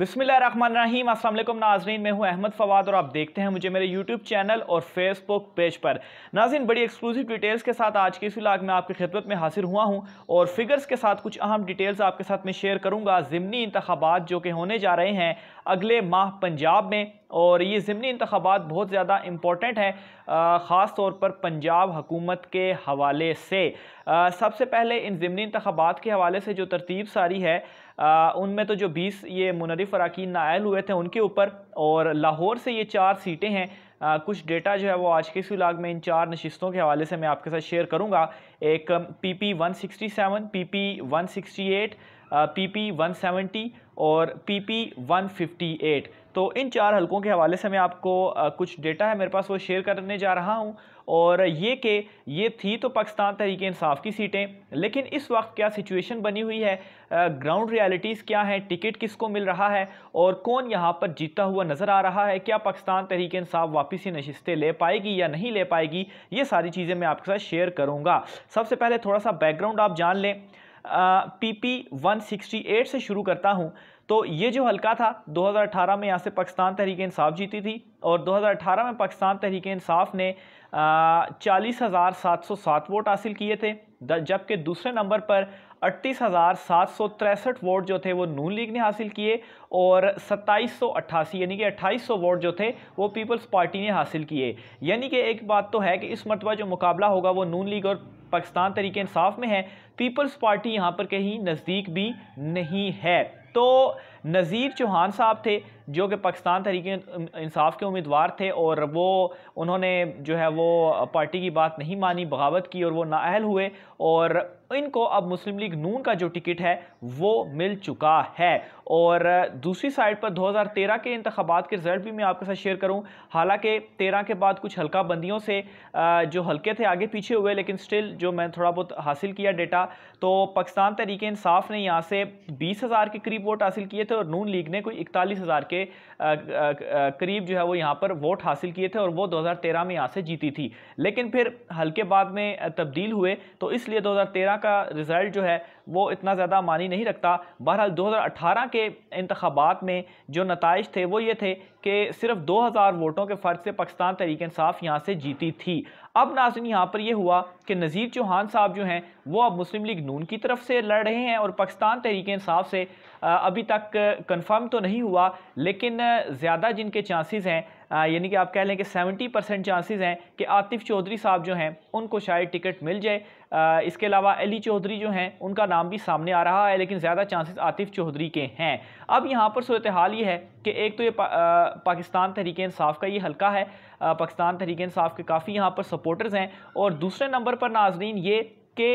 रही असल नाजरीन मैं हूँ अहमद फवाद और आप देखते हैं मुझे मेरे यूट्यूब चैनल और फेसबुक पेज पर नाजिन बड़ी एक्सक्लूसिव डिटेल्स के साथ आज के इस विलाग में आपकी खिदमत में हासिल हुआ हूँ और फिगर्स के साथ कुछ अहम डिटेल्स आपके साथ मैं शेयर करूँगा ज़मनी इंतबात जो कि होने जा रहे हैं अगले माह पंजाब में और ये ज़िमनी इंतबात बहुत ज़्यादा इम्पोर्टेंट है ख़ास तौर पर पंजाब हुकूमत के हवाले से सबसे पहले इन ज़मनी इंतबात के हवाले से जो तरतीब सारी है उनमें तो जो बीस ये मुनरफ अरकान नायल हुए थे उनके ऊपर और लाहौर से ये चार सीटें हैं आ, कुछ डेटा जो है वो आज के इस विलाग में इन चार नशस्तों के हवाले से मैं आपके साथ शेयर करूँगा एक P P one sixty seven P P one sixty eight P P one seventy और P P one fifty eight तो इन चार हलकों के हवाले से मैं आपको कुछ डेटा है मेरे पास वो शेयर करने जा रहा हूँ और ये कि ये थी तो पाकिस्तान तरीके इंसाफ की सीटें लेकिन इस वक्त क्या सिचुएशन बनी हुई है ग्राउंड रियलिटीज़ क्या हैं टिकट किसको मिल रहा है और कौन यहाँ पर जीता हुआ नज़र आ रहा है क्या पाकिस्तान तरीके इंसाफ वापस नशस्तें ले पाएगी या नहीं ले पाएगी ये सारी चीज़ें मैं आपके साथ शेयर करूँगा सबसे पहले थोड़ा सा बैकग्राउंड आप जान लें P P one sixty eight से शुरू करता हूँ तो ये जो हल्का था 2018 में यहाँ से पाकिस्तान तहरीक इंसाफ जीती थी और 2018 में पाकिस्तान तहरीक इंसाफ ने चालीस हज़ार सात सौ सात वोट हासिल किए थे जबकि दूसरे नंबर पर अट्तीस हज़ार सात सौ तिरसठ वोट जो थे वो नून लीग ने हासिल किए और सत्ताईस सौ अट्ठासी यानी कि अट्ठाईस सौ वोट जो थे वो पीपल्स पार्टी ने हासिल किए यानी कि एक बात तो है कि इस मरतबा जो मुकाबला होगा वो नून लीग और पाकिस्तान तरीके इंसाफ में है पीपल्स पार्टी यहाँ पर कहीं नज़दीक भी नहीं है तो नज़ीर चौहान साहब थे जो कि पाकिस्तान तरीके इंसाफ के उम्मीदवार थे और वो उन्होंने जो है वो पार्टी की बात नहीं मानी बगावत की और वो नाअहल हुए और इनको अब मुस्लिम लीग नून का जो टिकट है वो मिल चुका है और दूसरी साइड पर 2013 के इंतबात के रिजल्ट भी मैं आपके साथ शेयर करूं हालांकि 13 के बाद कुछ हल्का बंदियों से जो हल्के थे आगे पीछे हुए लेकिन स्टिल जो मैं थोड़ा बहुत हासिल किया डेटा तो पाकिस्तान तरीके इंसाफ ने यहाँ से बीस हज़ार के करीब वोट हासिल किए थे और नून लीग ने कोई इकतालीस हज़ार के करीब जो है वो यहाँ पर वोट हासिल किए थे और वो 2013 में यहाँ से जीती थी लेकिन फिर हल्के बाद में तब्दील हुए तो इसलिए 2013 का रिज़ल्ट जो है वो इतना ज़्यादा मानी नहीं रखता बहरहाल 2018 के इंतबात में जो नतज थे वो ये थे कि सिर्फ 2000 वोटों के फ़र्क से पाकिस्तान तरीक़ानसाफ़ यहाँ से जीती थी अब नाजन यहाँ पर यह हुआ कि नज़ीर चौहान साहब जो हैं वो अब मुस्लिम लीग नून की तरफ से लड़ रहे हैं और पाकिस्तान तहरीक इंसाफ से अभी तक कन्फर्म तो नहीं हुआ लेकिन ज़्यादा जिनके चांसेस हैं यानी कि आप कह लें कि 70 परसेंट चांसेज़ हैं कि आतिफ़ चौधरी साहब जो हैं उनको शायद टिकट मिल जाए इसके अलावा अली चौधरी जो हैं उनका नाम भी सामने आ रहा है लेकिन ज़्यादा चांसेस आतिफ चौधरी के हैं अब यहाँ पर सूरत हाल ये है कि एक तो ये पा, पाकिस्तान तहरीक इसाफ का ये हल्का है पाकिस्तान तहरीक इसाफ के काफ़ी यहाँ पर सपोर्टर्स हैं और दूसरे नंबर पर नाजरीन ये कि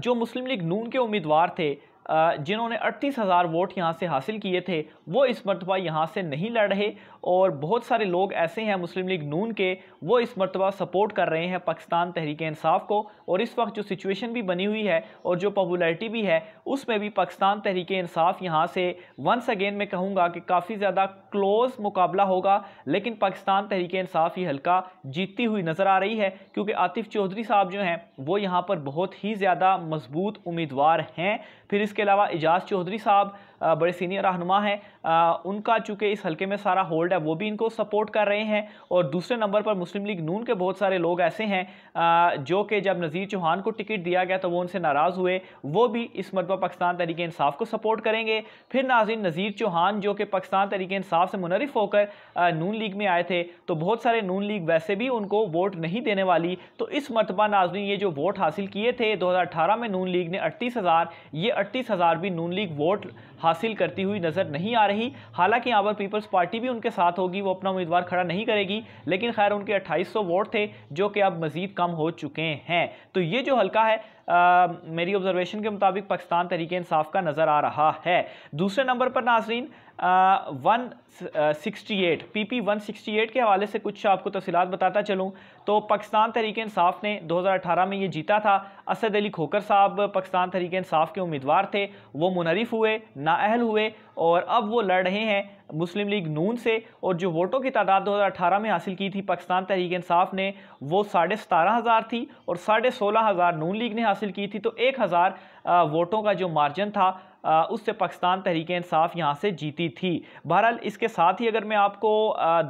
जो मुस्लिम लीग नून के उम्मीदवार थे जिन्होंने अड़तीस हज़ार वोट यहाँ से हासिल किए थे वो इस मरतबा यहाँ से नहीं लड़ रहे और बहुत सारे लोग ऐसे हैं मुस्लिम लीग नून के वो इस मरतबा सपोर्ट कर रहे हैं पाकिस्तान तहरीक इंसाफ को और इस वक्त जो सिचुएशन भी बनी हुई है और जो पॉपुलरिटी भी है उसमें भी पाकिस्तान तहरीक इंसाफ यहाँ से वंस अगेन मैं कहूँगा कि काफ़ी ज़्यादा क्लोज मुकाबला होगा लेकिन पाकिस्तान तहरीक इंसाफ ही हल्का जीतती हुई नज़र आ रही है क्योंकि आतिफ चौधरी साहब जो हैं वो यहाँ पर बहुत ही ज़्यादा मजबूत उम्मीदवार हैं फिर इसके अलावा एजाज चौधरी साहब बड़े सीनियर रहनुमा हैं उनका चूँकि इस हलके में सारा होल्ड है वो भी इनको सपोर्ट कर रहे हैं और दूसरे नंबर पर मुस्लिम लीग नून के बहुत सारे लोग ऐसे हैं जो कि जब नज़ीर चौहान को टिकट दिया गया तो वो उनसे नाराज़ हुए वो भी इस मरतबा पाकिस्तान तरीक इंसाफ को सपोर्ट करेंगे फिर नाजिन नज़ीर चौहान जो कि पाकिस्तान तरीक इंसाफ से मुनरफ होकर नून लीग में आए थे तो बहुत सारे नून लीग वैसे भी उनको वोट नहीं देने वाली तो इस मरतबा नाजरीन ये जो वोट हासिल किए थे दो हज़ार अठारह में नून लीग ने अड़तीस हज़ार ये अड़तीस हज़ार भी नून लीग वोट हासिल करती हुई नज़र नहीं आ रही हालांकि यहाँ पर पीपल्स पार्टी भी उनके साथ होगी वो अपना उम्मीदवार खड़ा नहीं करेगी लेकिन खैर उनके 2800 वोट थे जो कि अब मज़ीद कम हो चुके हैं तो ये जो हल्का है आ, मेरी ऑब्जर्वेशन के मुताबिक पाकिस्तान तरीके इंसाफ का नज़र आ रहा है दूसरे नंबर पर नाजरीन one sixty eight P P one sixty eight के हवाले से कुछ आपको तफसीत बताता चलूँ तो पाकिस्तान तहरीक ने दो हज़ार अठारह में ये जीता था असद अली खोकर साहब पाकिस्तान तहरीक के उम्मीदवार थे वो मुनरफ हुए नााहल हुए और अब वो लड़ रहे हैं मुस्लिम लीग नून से और जो वोटों की तादाद दो हज़ार अठारह में हासिल की थी पाकिस्तान तहरीक इंसाफ ने वो साढ़े सतारह हज़ार थी और साढ़े सोलह हज़ार नून लीग ने हासिल की थी तो एक हज़ार वोटों का जो मार्जन था उससे पाकिस्तान तहरीक इंसाफ यहाँ से जीती थी बहरहाल इसके साथ ही अगर मैं आपको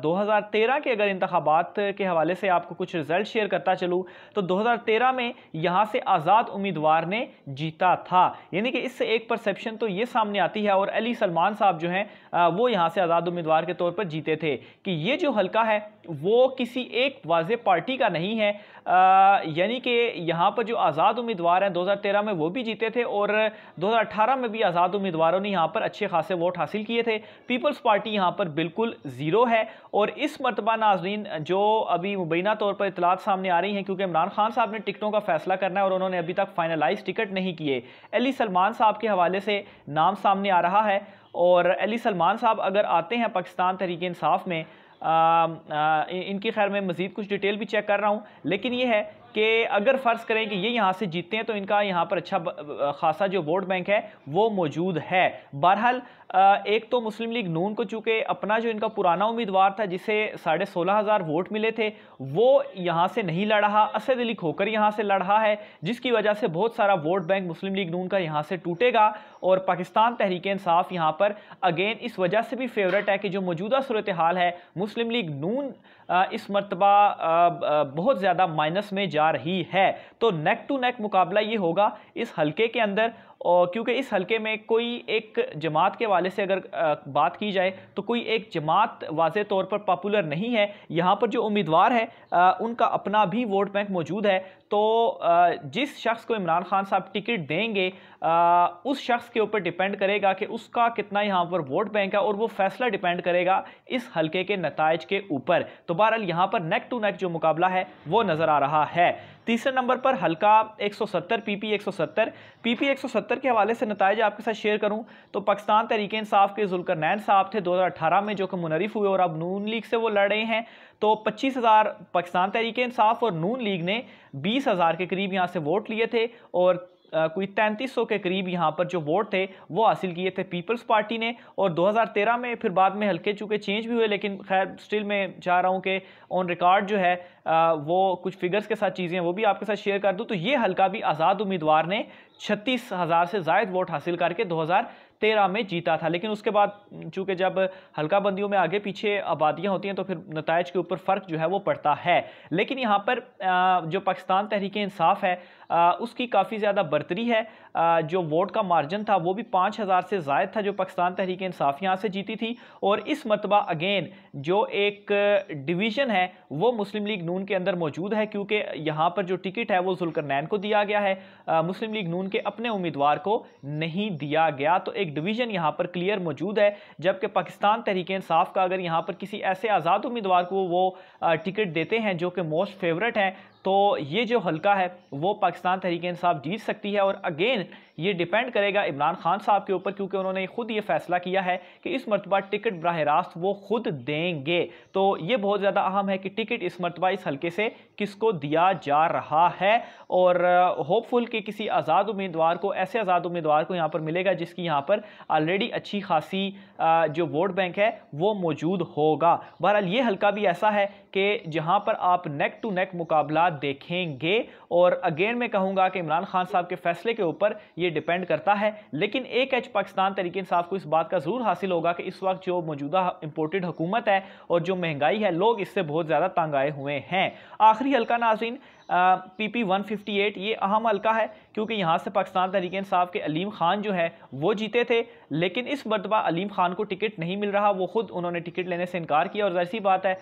दो हज़ार तेरह के अगर इंतबात के हवाले से आपको कुछ रिज़ल्ट शेयर करता चलूँ तो दो हज़ार तेरह में यहाँ से आज़ाद उम्मीदवार ने जीता था यानी कि इससे एक परसेप्शन तो ये सामने आती है और अली सलमान साहब जो हैं वो यहाँ से आज़ाद उम्मीदवार के तौर पर जीते थे कि ये जो हल्का है वो किसी एक वाज पार्टी का नहीं है यानी कि यहाँ पर जो आज़ाद उम्मीदवार हैं दो हज़ार तेरह में वो भी जीते थे और दो हज़ार अठारह में भी पार्टी आज़ाद उम्मीदवारों ने यहाँ पर अच्छे खासे वोट हासिल किए थे पीपल्स पार्टी यहाँ पर बिल्कुल ज़ीरो है और इस मरतबा नाजरीन जो अभी मुबैना तौर पर इतलात सामने आ रही हैं क्योंकि इमरान खान साहब ने टिकटों का फैसला करना है और उन्होंने अभी तक फाइनलाइज टिकट नहीं किए अली सलमान साहब के हवाले से नाम सामने आ रहा है और अली सलमान साहब अगर आते हैं पाकिस्तान तरीके इंसाफ में आ, आ, इनकी खैर में मज़ीद कुछ डिटेल भी चेक कर रहा हूँ लेकिन ये है कि अगर फ़र्ज़ करें कि ये यहाँ से जीतते हैं तो इनका यहाँ पर अच्छा खासा जो वोट बैंक है वो मौजूद है बहरहाल एक तो मुस्लिम लीग नून को चूँकि अपना जो इनका पुराना उम्मीदवार था जिसे साढ़े सोलह हज़ार वोट मिले थे वो यहाँ से नहीं लड़ रहा असद अली खोकर यहाँ से लड़ रहा है जिसकी वजह से बहुत सारा vote bank Muslim League Noon का यहाँ से टूटेगा और पाकिस्तान तहरीक इंसाफ यहाँ पर अगेन इस वजह से भी फेवरेट है कि जो मौजूदा सूरत हाल है मुस्लिम लीग नून इस मरतबा बहुत ज़्यादा माइनस में जा रही है तो नेक टू नेक मुकाबला ये होगा इस हलके के अंदर और क्योंकि इस हलके में कोई एक जमात के वाले से अगर बात की जाए तो कोई एक जमात वाज तौर पर पॉपुलर नहीं है यहाँ पर जो उम्मीदवार है उनका अपना भी वोट बैंक मौजूद है तो जिस शख्स को इमरान खान साहब टिकट देंगे उस शख्स के ऊपर डिपेंड करेगा कि उसका कितना यहाँ पर वोट बैंक है और वो फैसला डिपेंड करेगा इस हलके के नतज के ऊपर तो बहरहाल यहाँ पर नेक टू नेक जो मुकाबला है वो नज़र आ रहा है तीसरे नंबर पर हल्का 170 पीपी 170 पीपी 170 के हवाले से नतज आपके साथ शेयर करूं तो पाकिस्तान तरीके इंसाफ के जुलकर नैन साहब थे 2018 में जो कि मुनरफ हुए और अब नून लीग से वो लड़ रहे हैं तो पच्चीस हज़ार पाकिस्तान तरीके इंसाफ और नून लीग ने बीस हज़ार के करीब यहाँ से वोट लिए थे और कोई तैंतीस के करीब यहाँ पर जो वोट थे वो हासिल किए थे पीपल्स पार्टी ने और 2013 में फिर बाद में हल्के चूके चेंज भी हुए लेकिन खैर स्टिल मैं चाह रहा हूँ कि ऑन रिकॉर्ड जो है वो कुछ फिगर्स के साथ चीज़ें वो भी आपके साथ शेयर कर दूँ तो ये हल्का भी आज़ाद उम्मीदवार ने छत्तीस हज़ार से जायद वोट हासिल करके 2013 में जीता था लेकिन उसके बाद चूंकि जब हल्का बंदियों में आगे पीछे आबादियाँ होती हैं तो फिर नतज के ऊपर फ़र्क जो है वो पड़ता है लेकिन यहाँ पर जो पाकिस्तान तहरीक इंसाफ है उसकी काफ़ी ज़्यादा बरतरी है जो वोट का मार्जन था वो भी पाँच हज़ार से जायद था जो पाकिस्तान तहरीक इंसाफ यहाँ से जीती थी और इस मरतबा अगेन जो एक डिवीज़न है वो मुस्लिम लीग नून के अंदर मौजूद है क्योंकि यहाँ पर जो टिकट है वो जुलकर को दिया गया है मुस्लिम लीग नून उनके अपने उम्मीदवार को नहीं दिया गया तो एक डिवीजन यहाँ पर क्लियर मौजूद है जबकि पाकिस्तान तहरीक इंसाफ का अगर यहाँ पर किसी ऐसे आज़ाद उम्मीदवार को वो टिकट देते हैं जो कि मोस्ट फेवरेट हैं तो ये जो हल्का है वो पाकिस्तान तहरीक इंसाफ जीत सकती है और अगेन ये डिपेंड करेगा इमरान खान साहब के ऊपर क्योंकि उन्होंने खुद ये फैसला किया है कि इस मरतबा टिकट बरह रास्त वो खुद देंगे तो ये बहुत ज़्यादा अहम है कि टिकट इस मरतबा इस हल्के से किसको दिया जा रहा है और होपफुल कि किसी आज़ाद उम्मीदवार को ऐसे आज़ाद उम्मीदवार को यहाँ पर मिलेगा जिसकी यहाँ पर ऑलरेडी अच्छी खासी जो वोट बैंक है वो मौजूद होगा बहरहाल ये हल्का भी ऐसा है कि जहाँ पर आप नेक टू नेक मुकाबला देखेंगे और अगेन मैं कहूँगा कि इमरान खान साहब के फैसले के ऊपर ये डिपेंड करता है लेकिन एक एच पाकिस्तान तरीके साहब को इस बात का ज़रूर हासिल होगा कि इस वक्त जो मौजूदा इम्पोर्टेड हुकूमत है और जो महंगाई है लोग इससे बहुत ज़्यादा तंग आए हुए हैं आखिरी हल्का नाजिन P P one fifty eight ये अहम हल्का है क्योंकि यहाँ से पाकिस्तान तहरीक साहब के अलीम ख़ान जो है वो जीते थे लेकिन इस मरतबा अलीम ख़ान को टिकट नहीं मिल रहा वो ख़ुद उन्होंने टिकट लेने से इनकार किया और जैसी बात है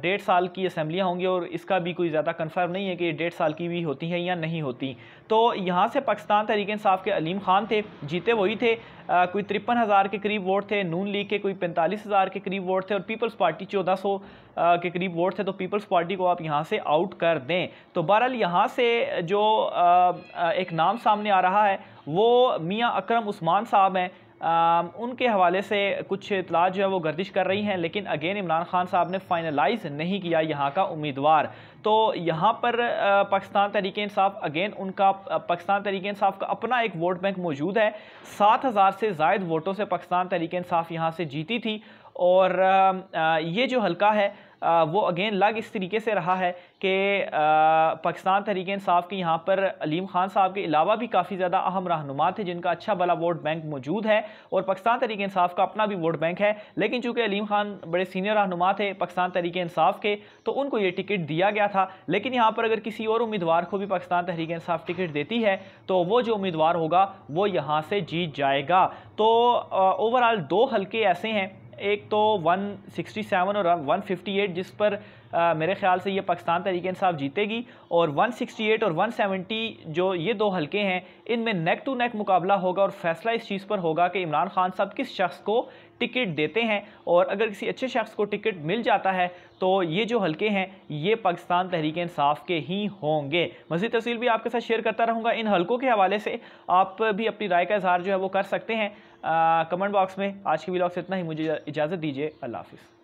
डेढ़ साल की असम्बलियाँ होंगी और इसका भी कोई ज़्यादा कन्फर्म नहीं है कि डेढ़ साल की भी होती हैं या नहीं होती तो यहाँ से पाकिस्तान तहरीक साहब के अलीम ख़ान थे जीते वही थे आ, कोई तिरपन हज़ार के करीब वोट थे नून लीग के कोई पैंतालीस हज़ार के करीब वोट थे और पीपल्स पार्टी चौदह सौ के करीब वोट थे तो पीपल्स पार्टी को आप यहाँ से आउट कर दें दें तो बहरहाल यहाँ से जो एक नाम सामने आ रहा है वो मियाँ अक्रम उस्मान साहब हैं उनके हवाले से कुछ इतला जो है वो गर्दिश कर रही हैं लेकिन अगेन इमरान खान साहब ने फाइनलाइज नहीं किया यहाँ का उम्मीदवार तो यहाँ पर पाकिस्तान तरीके इंसाफ अगेन उनका पाकिस्तान तरीके इंसाफ का अपना एक वोट बैंक मौजूद है सात हज़ार से जायद वोटों से पाकिस्तान तरीके इंसाफ यहाँ से जीती थी और ये जो हल्का है वो अगेन लग इस तरीके से रहा है कि पाकिस्तान तहरीक इंसाफ के यहाँ पर अलीम खान साहब के अलावा भी काफ़ी ज़्यादा अहम रहनुमा थे जिनका अच्छा भला वोट बैंक मौजूद है और पाकिस्तान तहरीक इंसाफ का अपना भी वोट बैंक है लेकिन चूँकि अलीम खान बड़े सीनियर रहनुमा थे पाकिस्तान तहरीक इंसाफ के तो उनको ये टिकट दिया गया था लेकिन यहाँ पर अगर किसी और उम्मीदवार को भी पाकिस्तान तहरीक इंसाफ टिकट देती है तो वो जो उम्मीदवार होगा वो यहाँ से जीत जाएगा तो ओवरऑल दो हल्के ऐसे हैं एक तो 167 और 158 जिस पर आ, मेरे ख्याल से ये पाकिस्तान तरीके इंसाफ जीतेगी और 168 और 170 जो ये दो हलके हैं इनमें नेक टू नेक मुकाबला होगा और फैसला इस चीज़ पर होगा कि इमरान खान साहब किस शख्स को टिकट देते हैं और अगर किसी अच्छे शख्स को टिकट मिल जाता है तो ये जो हल्के हैं ये पाकिस्तान तहरीक इंसाफ के ही होंगे मजीद तफसील भी आपके साथ शेयर करता रहूँगा इन हल्कों के हवाले से आप भी अपनी राय का इजहार जो है वो कर सकते हैं कमेंट बॉक्स में आज के ब्लॉग से इतना ही मुझे इजाज़त दीजिए अल्लाह हाफिज़